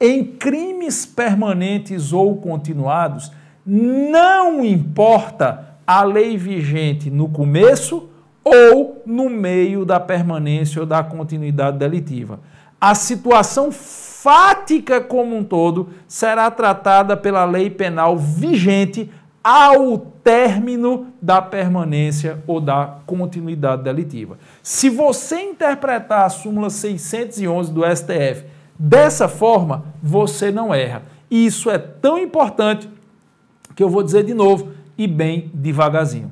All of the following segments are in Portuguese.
em crimes permanentes ou continuados, não importa a lei vigente no começo ou no meio da permanência ou da continuidade delitiva. A situação fática como um todo será tratada pela lei penal vigente ao término da permanência ou da continuidade delitiva. Se você interpretar a súmula 611 do STF Dessa forma, você não erra. E isso é tão importante que eu vou dizer de novo e bem devagarzinho.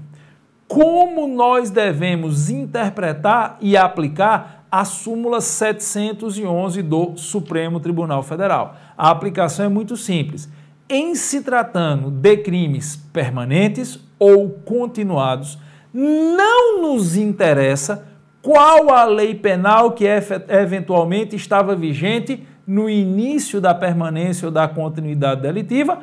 Como nós devemos interpretar e aplicar a súmula 711 do Supremo Tribunal Federal? A aplicação é muito simples. Em se tratando de crimes permanentes ou continuados, não nos interessa qual a lei penal que eventualmente estava vigente no início da permanência ou da continuidade delitiva,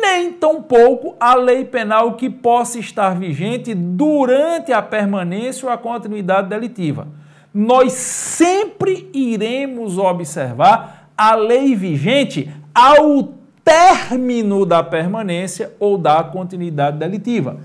nem tampouco a lei penal que possa estar vigente durante a permanência ou a continuidade delitiva. Nós sempre iremos observar a lei vigente ao término da permanência ou da continuidade delitiva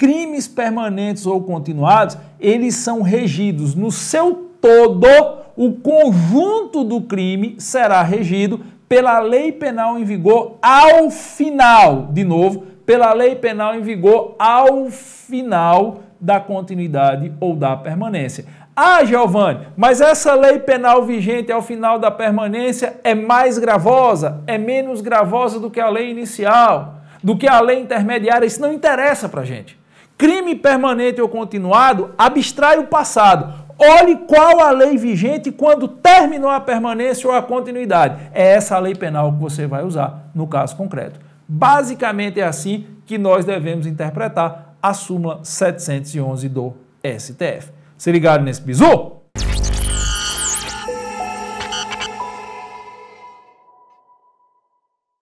crimes permanentes ou continuados, eles são regidos no seu todo, o conjunto do crime será regido pela lei penal em vigor ao final, de novo, pela lei penal em vigor ao final da continuidade ou da permanência. Ah, Giovanni, mas essa lei penal vigente ao final da permanência é mais gravosa, é menos gravosa do que a lei inicial, do que a lei intermediária. Isso não interessa para gente crime permanente ou continuado abstrai o passado. Olhe qual a lei vigente quando terminou a permanência ou a continuidade. É essa a lei penal que você vai usar no caso concreto. Basicamente é assim que nós devemos interpretar a súmula 711 do STF. Se ligaram nesse bizu?